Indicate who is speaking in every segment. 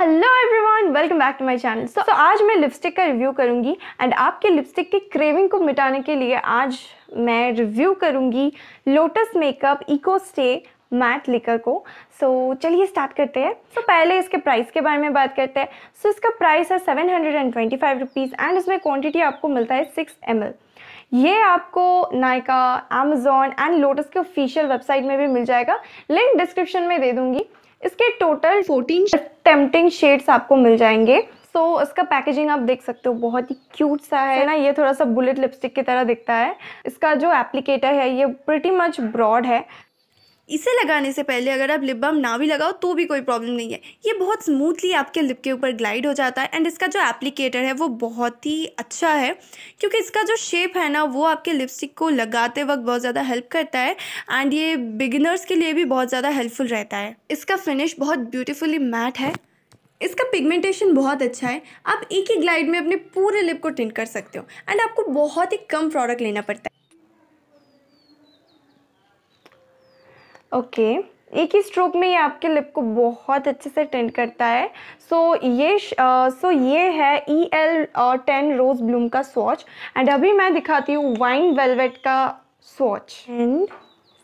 Speaker 1: Hello everyone welcome back to my channel so आज मैं lipstick का रिव्यू करूंगी एंड आपके लिपस्टिक की क्रेविंग को मिटाने के लिए आज मैं रिव्यू करूंगी Lotus makeup Eco Stay matte liquid को सो so, चलिए स्टार्ट करते हैं सो so, पहले इसके प्राइस के बारे में बात करते हैं सो so, इसका प्राइस है seven hundred and twenty five rupees and इसमें क्वान्टिटी आपको मिलता है सिक्स एम एल ये आपको नायका अमेजोन एंड लोटस के ऑफिशियल वेबसाइट में भी मिल जाएगा लिंक डिस्क्रिप्शन में दे दूँगी इसके टोटल 14 टेम्पटिंग शेड्स आपको मिल जाएंगे सो so, इसका पैकेजिंग आप देख सकते हो बहुत ही क्यूट सा है ना ये थोड़ा सा बुलेट लिपस्टिक की तरह दिखता है इसका जो एप्लीकेटर है ये प्रिटी मच ब्रॉड है इसे लगाने से पहले अगर आप लिप बम ना भी लगाओ तो भी कोई प्रॉब्लम नहीं है ये बहुत स्मूथली आपके लिप के ऊपर ग्लाइड हो जाता है एंड इसका जो एप्लीकेटर है वो बहुत ही अच्छा है क्योंकि इसका जो शेप है ना वो आपके लिपस्टिक को लगाते वक्त बहुत ज़्यादा हेल्प करता है एंड ये बिगिनर्स के लिए भी बहुत ज़्यादा हेल्पफुल रहता है इसका फिनिश बहुत ब्यूटीफुली मैट है इसका पिगमेंटेशन बहुत अच्छा है आप एक ही ग्लाइड में अपने पूरे लिप को टिंट कर सकते हो एंड आपको बहुत ही कम प्रोडक्ट लेना पड़ता है ओके okay. एक ही स्ट्रोक में ये आपके लिप को बहुत अच्छे से टेंट करता है सो so, ये सो so ये है E L ten rose bloom का स्वॉच एंड अभी मैं दिखाती हूँ वाइन वेलवेट का swatch and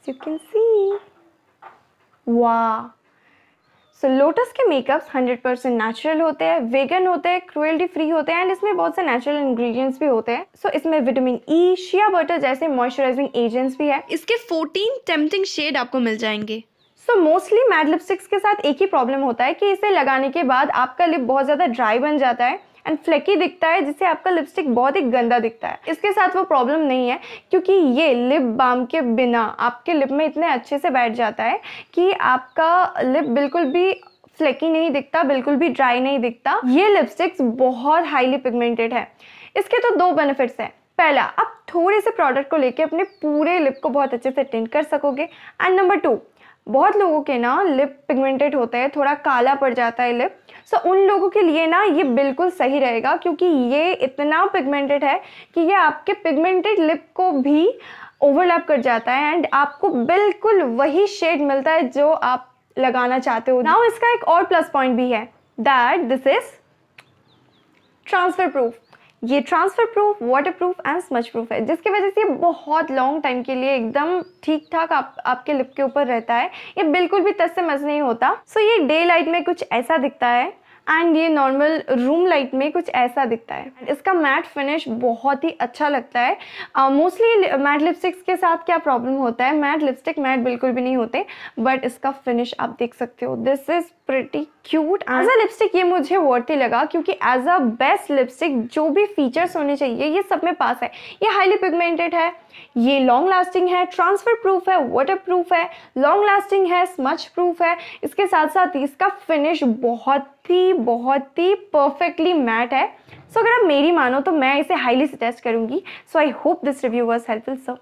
Speaker 1: you can see वाह सो लोटस के मेकअप्स 100% नेचुरल होते हैं वेगन होते हैं क्रुएल्टी फ्री होते हैं एंड इसमें बहुत से नेचुरल इंग्रेडिएंट्स भी होते हैं सो so, इसमें विटामिन ई शिया बटर जैसे मॉइस्चराइजिंग एजेंट्स भी है इसके 14 टेम्पटिंग शेड आपको मिल जाएंगे सो मोस्टली मैड लिपस्टिक्स के साथ एक ही प्रॉब्लम होता है कि इसे लगाने के बाद आपका लिप बहुत ज़्यादा ड्राई बन जाता है एंड फ्लैकी दिखता है जिससे आपका लिपस्टिक बहुत ही गंदा दिखता है इसके साथ वो प्रॉब्लम नहीं है क्योंकि ये लिप बाम के बिना आपके लिप में इतने अच्छे से बैठ जाता है कि आपका लिप बिल्कुल भी फ्लैकी नहीं दिखता बिल्कुल भी ड्राई नहीं दिखता ये लिपस्टिक्स बहुत हाईली पिगमेंटेड है इसके तो दो बेनिफिट्स हैं पहला आप थोड़े से प्रोडक्ट को लेके अपने पूरे लिप को बहुत अच्छे से टेंट कर सकोगे एंड नंबर टू बहुत लोगों के ना लिप पिगमेंटेड होते हैं थोड़ा काला पड़ जाता है लिप सो उन लोगों के लिए ना ये बिल्कुल सही रहेगा क्योंकि ये इतना पिगमेंटेड है कि ये आपके पिगमेंटेड लिप को भी ओवरलैप कर जाता है एंड आपको बिल्कुल वही शेड मिलता है जो आप लगाना चाहते हो नाउ इसका एक और प्लस पॉइंट भी है that this is transfer proof ये transfer proof water proof and smudge proof है जिसकी वजह से ये बहुत लॉन्ग टाइम के लिए एकदम ठीक ठाक आप, आपके लिप के ऊपर रहता है ये बिल्कुल भी तस से मज नहीं होता सो ये डे लाइट में कुछ ऐसा दिखता है एंड ये नॉर्मल रूम लाइट में कुछ ऐसा दिखता है इसका मैट फिनिश बहुत ही अच्छा लगता है मोस्टली मैट लिपस्टिक्स के साथ क्या प्रॉब्लम होता है मैट लिपस्टिक मैट बिल्कुल भी नहीं होते बट इसका फिनिश आप देख सकते हो this is pretty cute as a lipstick ये मुझे ही लगा क्योंकि एज अ बेस्ट लिपस्टिक जो भी फीचर्स होने चाहिए ये सब में पास है ये हाईली पिगमेंटेड है ये लॉन्ग लास्टिंग है ट्रांसफ़र प्रूफ है वाटर प्रूफ है लॉन्ग लास्टिंग है स्मच प्रूफ है इसके साथ साथ इसका फिनिश बहुत ही बहुत ही परफेक्टली मैट है सो so, अगर आप मेरी मानो तो मैं इसे हाईली सजेस्ट करूँगी so I hope this review was helpful so